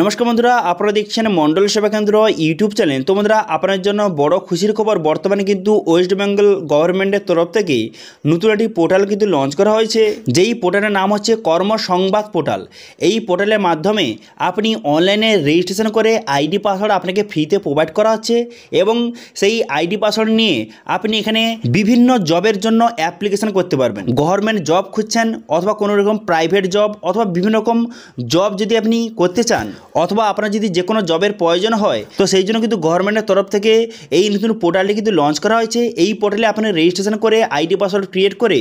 নমস্কার বন্ধুরা আপনারা দেখছেন মন্ডল সেবা কেন্দ্র ইউটিউব চ্যানেল তো বন্ধুরা আপনার জন্য বড় খুশির খবর বর্তমানে কিন্তু ওয়েস্ট বেঙ্গল গভর্নমেন্টের তরফ থেকে নতুন একটি পোর্টাল কিন্তু লঞ্চ করা হয়েছে যেই পোর্টালের নাম হচ্ছে কর্ম সংবাদ পোর্টাল এই পোর্টালের মাধ্যমে আপনি অনলাইনে রেজিস্ট্রেশন করে আইডি পাসওয়ার্ড আপনাকে ফ্রিতে প্রোভাইড করা হচ্ছে এবং সেই আইডি পাসওয়ার্ড নিয়ে আপনি এখানে বিভিন্ন জবের জন্য অ্যাপ্লিকেশন করতে পারবেন গভর্নমেন্ট জব খুঁজছেন অথবা কোনো রকম প্রাইভেট জব অথবা বিভিন্ন রকম জব যদি আপনি করতে চান অথবা আপনার যদি যে কোনো জবের প্রয়োজন হয় তো সেই জন্য কিন্তু গভর্নমেন্টের তরফ থেকে এই নতুন পোর্টালটি কিন্তু লঞ্চ করা হয়েছে এই পোর্টালে আপনি রেজিস্ট্রেশন করে আইডি পাসওয়ার্ড ক্রিয়েট করে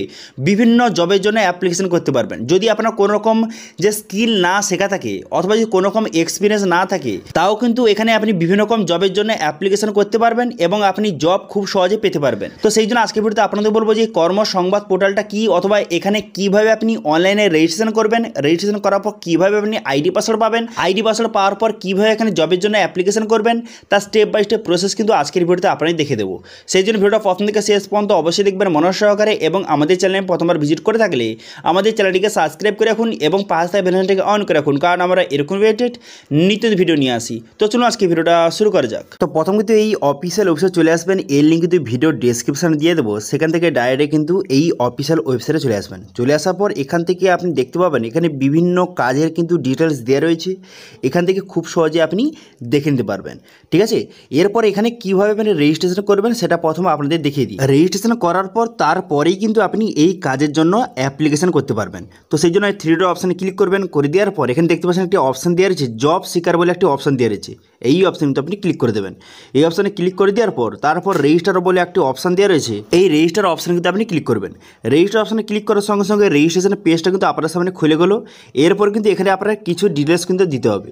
বিভিন্ন জবের জন্য অ্যাপ্লিকেশন করতে পারবেন যদি আপনার কোনো রকম যে স্কিল না শেখা থাকে অথবা যদি কোনো রকম এক্সপিরিয়েন্স না থাকে তাও কিন্তু এখানে আপনি বিভিন্ন রকম জবের জন্য অ্যাপ্লিকেশন করতে পারবেন এবং আপনি জব খুব সহজে পেতে পারবেন তো সেই জন্য আজকে ভিডিওতে আপনাদের বলবো যে কর্মসংবাদ পোর্টালটা কি অথবা এখানে কিভাবে আপনি অনলাইনে রেজিস্ট্রেশন করবেন রেজিস্ট্রেশন করার পর কীভাবে আপনি আইডি পাসওয়ার্ড পাবেন আইডি বছর পাওয়ার পর কীভাবে এখানে জবের জন্য অ্যাপ্লিকেশন করবেন তার স্টেপ বাই স্টেপ প্রসেস কিন্তু আজকের ভিডিওতে আপনারাই দেখে দেবো সেই জন্য ভিডিওটা প্রথম থেকে শেষ পর্যন্ত অবশ্যই দেখবেন মনোর সহকারে এবং আমাদের চ্যানেলে প্রথমবার ভিজিট করে থাকলে আমাদের চ্যানেলটিকে সাবস্ক্রাইব করে রাখুন এবং পাশ থেকে বেলাইনটাকে অন করে রাখুন কারণ আমরা এরকম রিলেটেড নিত্য ভিডিও নিয়ে আসি তো চলুন আজকে ভিডিওটা শুরু করা যাক তো প্রথম কিন্তু এই অফিসিয়াল ওয়েবসাইট চলে আসবেন এই লিঙ্ক কিন্তু ভিডিও ডিসক্রিপশানে দিয়ে দেবো সেখান থেকে ডাইরেক্ট কিন্তু এই অফিসিয়াল ওয়েবসাইটে চলে আসবেন চলে আসার পর এখান থেকে আপনি দেখতে পাবেন এখানে বিভিন্ন কাজের কিন্তু ডিটেলস দেওয়া রয়েছে এখান থেকে খুব সহজে আপনি দেখে নিতে পারবেন ঠিক আছে এরপর এখানে কীভাবে আপনি রেজিস্ট্রেশন করবেন সেটা প্রথমে আপনাদের দেখিয়ে দিই রেজিস্ট্রেশন করার পর তারপরেই কিন্তু আপনি এই কাজের জন্য অ্যাপ্লিকেশন করতে পারবেন তো সেই জন্য থ্রি ডট অপশানে ক্লিক করবেন করে দেওয়ার পর এখানে দেখতে পাচ্ছেন একটি অপশান দেওয়া রয়েছে জব শিকার বলে একটি অপশান দেওয়া রয়েছে এই অপশান কিন্তু আপনি ক্লিক করে দেবেন এই অপশানে ক্লিক করে দেওয়ার পর তারপর রেজিস্টার বলে একটি অপশান দেওয়া রয়েছে এই রেজিস্টার অপশান কিন্তু আপনি ক্লিক করবেন রেজিস্টার অপশানে ক্লিক করার সঙ্গে সঙ্গে রেজিস্ট্রেশনের পেজটা কিন্তু আপনার সামনে খুলে গেলো এরপর কিন্তু এখানে আপনার কিছু ডিটেলস কিন্তু দিতে হবে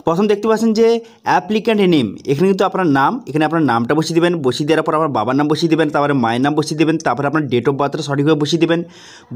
প্রথম দেখতে পাচ্ছেন যে অ্যাপ্লিক্যান্ট নেম এখানে কিন্তু আপনার নাম এখানে আপনার নামটা বসিয়ে দেবেন বসিয়ে দেওয়ার পর আপনার বাবার নাম বসিয়ে দেবেন তারপরে মায়ের নাম বসিয়ে দেবেন তারপরে আপনার ডেট অফ বার্থটা সঠিকভাবে বসিয়ে দেবেন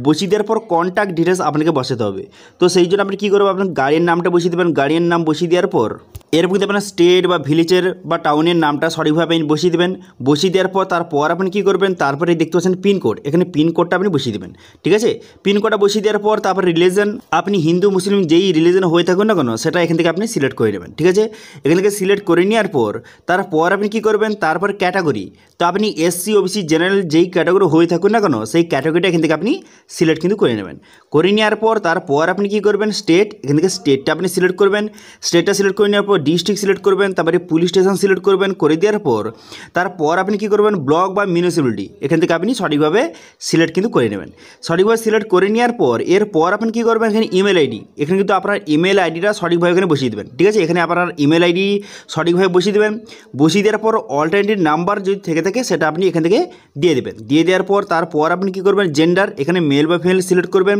বসিয়ে দেওয়ার পর কন্ট্যাক্ট ডিটেলস আপনাকে বসাতে হবে তো সেই জন্য আপনি কী করবেন আপনার গাড়ির নামটা বসিয়ে দেবেন গাড়ির নাম বসিয়ে দেওয়ার পর এরপর কিন্তু আপনার স্টেট বা ভিলেজের বা টাউনের নামটা সঠিকভাবে বসিয়ে দেবেন বসিয়ে দেওয়ার পর তারপর আপনি কী করবেন তারপরে দেখতে পাচ্ছেন পিনকোড এখানে পিনকোডটা আপনি বসিয়ে দেবেন ঠিক আছে পিনকোডটা বসিয়ে দেওয়ার পর তারপর রিলিজন আপনি হিন্দু মুসলিম যেই রিলিজন হয়ে থাকুন না কেন সেটা এখান থেকে আপনি সিলেক্ট সিলেক্ট করে নেবেন ঠিক আছে এখান থেকে সিলেক্ট করে নেওয়ার পর তারপর আপনি কি করবেন তারপর ক্যাটাগরি তো আপনি এসসি ওবিসি জেনারেল যেই ক্যাটাগরি হয়ে থাকুন না কেন সেই ক্যাটাগরিটা এখান থেকে আপনি সিলেক্ট কিন্তু করে নেবেন করে নেওয়ার পর তারপর আপনি কি করবেন স্টেট এখান থেকে স্টেটটা আপনি সিলেক্ট করবেন স্টেটটা সিলেক্ট করে নেওয়ার পর ডিস্ট্রিক্ট সিলেক্ট করবেন তারপরে পুলিশ স্টেশন সিলেক্ট করবেন করে দেওয়ার পর তারপর আপনি কি করবেন ব্লক বা মিউনিসিপ্যালিটি এখান থেকে আপনি সঠিকভাবে সিলেক্ট কিন্তু করে নেবেন সঠিকভাবে সিলেক্ট করে নেওয়ার পর এরপর আপনি কি করবেন এখানে ইমেল আইডি এখানে কিন্তু আপনার ইমেল আইডিটা সঠিকভাবে এখানে বসিয়ে দেবেন ঠিক ঠিক আছে এখানে আপনার ইমেল আইডি সঠিকভাবে বসিয়ে দেবেন বসিয়ে দেওয়ার পর অল্টারনেটিভ নাম্বার যদি থেকে থাকে সেটা আপনি এখান থেকে দিয়ে দেবেন দিয়ে দেওয়ার পর তারপর আপনি কি করবেন জেন্ডার এখানে মেল বা ফিমেল সিলেক্ট করবেন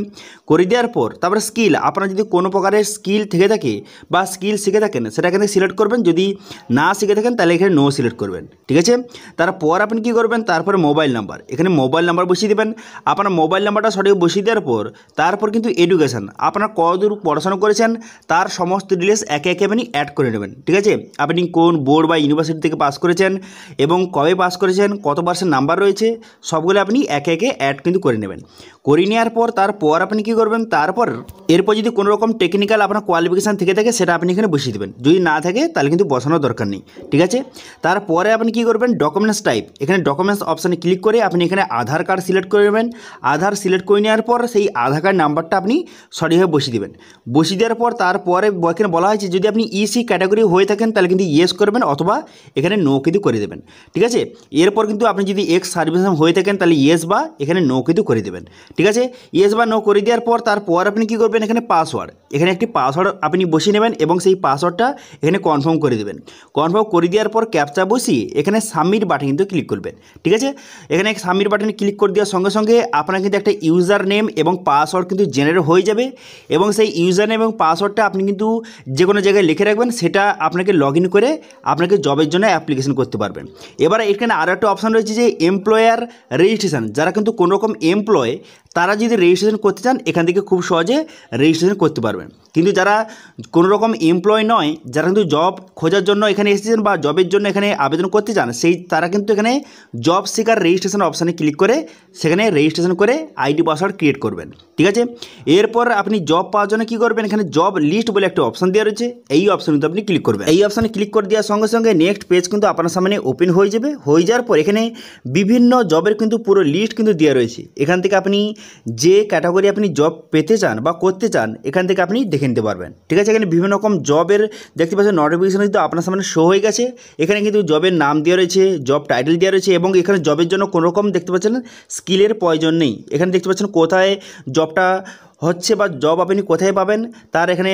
করে দেওয়ার পর তারপরে স্কিল আপনার যদি কোনো প্রকারের স্কিল থেকে থাকে বা স্কিল শিখে থাকেন সেটা এখানে সিলেক্ট করবেন যদি না শিখে থাকেন তাহলে এখানে নো সিলেক্ট করবেন ঠিক আছে তারপর আপনি কি করবেন তারপরে মোবাইল নাম্বার এখানে মোবাইল নাম্বার বসিয়ে দেবেন আপনার মোবাইল নাম্বারটা সঠিক বসিয়ে দেওয়ার পর তারপর কিন্তু এডুকেশান আপনার কতদূর পড়াশোনা করেছেন তার সমস্ত ডিটেলস একে এটাকে আপনি অ্যাড করে নেবেন ঠিক আছে আপনি কোন বোর্ড বা ইউনিভার্সিটি থেকে পাস করেছেন এবং কবে পাস করেছেন কত পার্সেন্ট নাম্বার রয়েছে সবগুলো আপনি একে একে অ্যাড কিন্তু করে নেবেন করে নেওয়ার পর তারপর আপনি কি করবেন তারপর এরপর যদি কোনো রকম টেকনিক্যাল আপনার কোয়ালিফিকেশান থেকে থাকে সেটা আপনি এখানে বসিয়ে দেবেন যদি না থাকে তাহলে কিন্তু বসানোর দরকার নেই ঠিক আছে তারপরে আপনি কি করবেন ডকুমেন্টস টাইপ এখানে ডকুমেন্টস অপশানে ক্লিক করে আপনি এখানে আধার কার্ড সিলেক্ট করে নেবেন আধার সিলেক্ট করে নেওয়ার পর সেই আধার কার্ড নাম্বারটা আপনি সঠিকভাবে বসিয়ে দেবেন বসিয়ে দেওয়ার পর তারপরে এখানে বলা হয়েছে যদি যদি আপনি ইসি e ক্যাটাগরি হয়ে থাকেন তাহলে কিন্তু ইয়েস করবেন অথবা এখানে নো কিন্তু করে দেবেন ঠিক আছে এরপর কিন্তু আপনি যদি এক্স সার্ভিস হয়ে থাকেন তাহলে ইয়েস বা এখানে নো কিন্তু করে দেবেন ঠিক আছে ইয়েস বা নো করে দেওয়ার পর তারপর আপনি কি করবেন এখানে পাসওয়ার্ড এখানে একটি পাসওয়ার্ড আপনি বসিয়ে নেবেন এবং সেই পাসওয়ার্ডটা এখানে কনফার্ম করে দেবেন কনফার্ম করে দেওয়ার পর ক্যাপচা বসিয়ে এখানে সাবমিট বাটন কিন্তু ক্লিক করবেন ঠিক আছে এখানে সাবমিট বাটন ক্লিক করে দেওয়ার সঙ্গে সঙ্গে আপনার কিন্তু একটা ইউজার নেম এবং পাসওয়ার্ড কিন্তু জেনারেট হয়ে যাবে এবং সেই ইউজার নেম এবং পাসওয়ার্ডটা আপনি কিন্তু যে কোনো জায়গায় জায়গায় লিখে রাখবেন সেটা আপনাকে লগ করে আপনাকে জবের জন্য অ্যাপ্লিকেশন করতে পারবেন এবার এখানে আরও একটা অপশান রয়েছে যে এমপ্লয়ার রেজিস্ট্রেশন যারা কিন্তু কোনোরকম এমপ্লয় তারা যদি রেজিস্ট্রেশন করতে চান এখান থেকে খুব সহজে রেজিস্ট্রেশন করতে পারবেন কিন্তু যারা কোনো রকম এমপ্লয় নয় যারা কিন্তু জব খোঁজার জন্য এখানে এসেছেন বা জবের জন্য এখানে আবেদন করতে চান সেই তারা কিন্তু এখানে জব শিকার রেজিস্ট্রেশন অপশানে ক্লিক করে সেখানে রেজিস্ট্রেশন করে আইডি পাসওয়ার্ড ক্রিয়েট করবেন ঠিক আছে এরপর আপনি জব পাওয়ার জন্য কী করবেন এখানে জব লিস্ট বলে একটা অপশান দেওয়া রয়েছে এই অপশান কিন্তু আপনি ক্লিক করবেন এই অপশানে ক্লিক করে দেওয়ার সঙ্গে সঙ্গে নেক্সট পেজ কিন্তু আপনার সামনে ওপেন হয়ে যাবে হয়ে যাওয়ার পর এখানে বিভিন্ন জবের কিন্তু পুরো লিস্ট কিন্তু দেওয়া রয়েছে এখান থেকে আপনি যে ক্যাটাগরি আপনি জব পেতে চান বা করতে চান এখান থেকে আপনি দেখে নিতে পারবেন ঠিক আছে এখানে বিভিন্ন রকম জবের দেখতে পাচ্ছেন নোটিফিকেশন কিন্তু আপনার সামনে শো হয়ে গেছে এখানে কিন্তু জবের নাম দেওয়া রয়েছে জব টাইটেল দেওয়া রয়েছে এবং এখানে জবের জন্য কোনোরকম দেখতে পাচ্ছেন স্কিলের প্রয়োজন নেই এখানে দেখতে পাচ্ছেন কোথায় জবটা হচ্ছে বা জব আপনি কোথায় পাবেন তার এখানে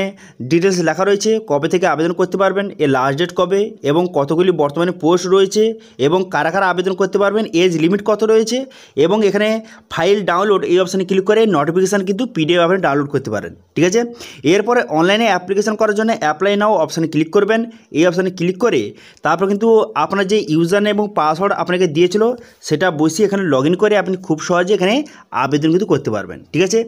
ডিটেলস লেখা রয়েছে কবে থেকে আবেদন করতে পারবেন এর লাস্ট ডেট কবে এবং কতগুলি বর্তমানে পোস্ট রয়েছে এবং কারা কারা আবেদন করতে পারবেন এজ লিমিট কত রয়েছে এবং এখানে ফাইল ডাউনলোড এই অপশানে ক্লিক করে নোটিফিকেশান কিন্তু পিডিএফ আপনি ডাউনলোড করতে পারেন ঠিক আছে এরপরে অনলাইনে অ্যাপ্লিকেশান করার জন্য অ্যাপ্লাই নাও অপশানে ক্লিক করবেন এই অপশানে ক্লিক করে তারপর কিন্তু আপনার যে ইউজার এবং পাসওয়ার্ড আপনাকে দিয়েছিল সেটা বসিয়ে এখানে লগ করে আপনি খুব সহজে এখানে আবেদন কিন্তু করতে পারবেন ঠিক আছে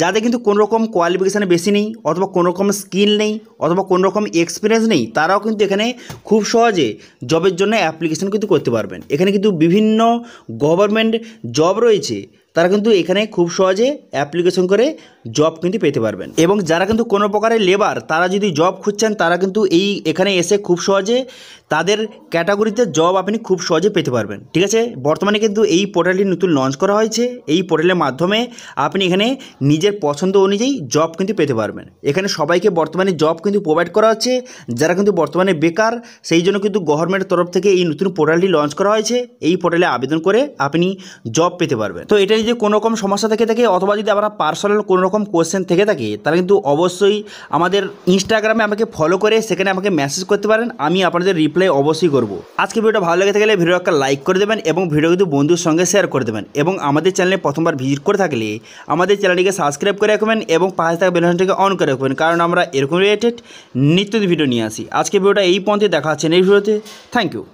যাদের কিন্তু রকম কোয়ালিফিকেশান বেশি নেই অথবা রকম স্কিল নেই অথবা রকম এক্সপিরিয়েন্স নেই তারাও কিন্তু এখানে খুব সহজে জবের জন্য অ্যাপ্লিকেশন কিন্তু করতে পারবেন এখানে কিন্তু বিভিন্ন গভর্নমেন্ট জব রয়েছে তারা কিন্তু এখানে খুব সহজে অ্যাপ্লিকেশন করে জব কিন্তু পেতে পারবেন এবং যারা কিন্তু কোনো প্রকারের লেবার তারা যদি জব খুঁজছেন তারা কিন্তু এই এখানে এসে খুব সহজে তাদের ক্যাটাগরিতে জব আপনি খুব সহজে পেতে পারবেন ঠিক আছে বর্তমানে কিন্তু এই পোর্টালটি নতুন লঞ্চ করা হয়েছে এই পোর্টালের মাধ্যমে আপনি এখানে নিজের পছন্দ অনুযায়ী জব কিন্তু পেতে পারবেন এখানে সবাইকে বর্তমানে জব কিন্তু প্রোভাইড করা হচ্ছে যারা কিন্তু বর্তমানে বেকার সেই জন্য কিন্তু গভর্নমেন্টের তরফ থেকে এই নতুন পোর্টালটি লঞ্চ করা হয়েছে এই পোর্টালে আবেদন করে আপনি জব পেতে পারবেন তো এটা যদি কোনো রকম সমস্যা থেকে থাকে অথবা যদি আপনার পার্সোনাল কোনো রকম কোয়েশ্চেন থেকে থাকে তাহলে কিন্তু অবশ্যই আমাদের ইনস্টাগ্রামে আমাকে ফলো করে সেখানে আমাকে মেসেজ করতে পারেন আমি আপনাদের রিপ্লাই অবশ্যই করব আজকে ভিডিওটা ভালো লেগে থাকলে ভিডিও একটা লাইক করে দেবেন এবং ভিডিও কিন্তু বন্ধুর সঙ্গে শেয়ার করে দেবেন এবং আমাদের চ্যানেলে প্রথমবার ভিজিট করে থাকলে আমাদের চ্যানেলটিকে সাবস্ক্রাইব করে রাখবেন এবং পাশে থাকা বেলনটিকে অন করে রাখবেন কারণ আমরা এরকম রিলেটেড নিত্যদিন ভিডিও নিয়ে আসি আজকে ভিডিওটা এই পন্থে দেখা হচ্ছে এই ভিডিওতে থ্যাংক ইউ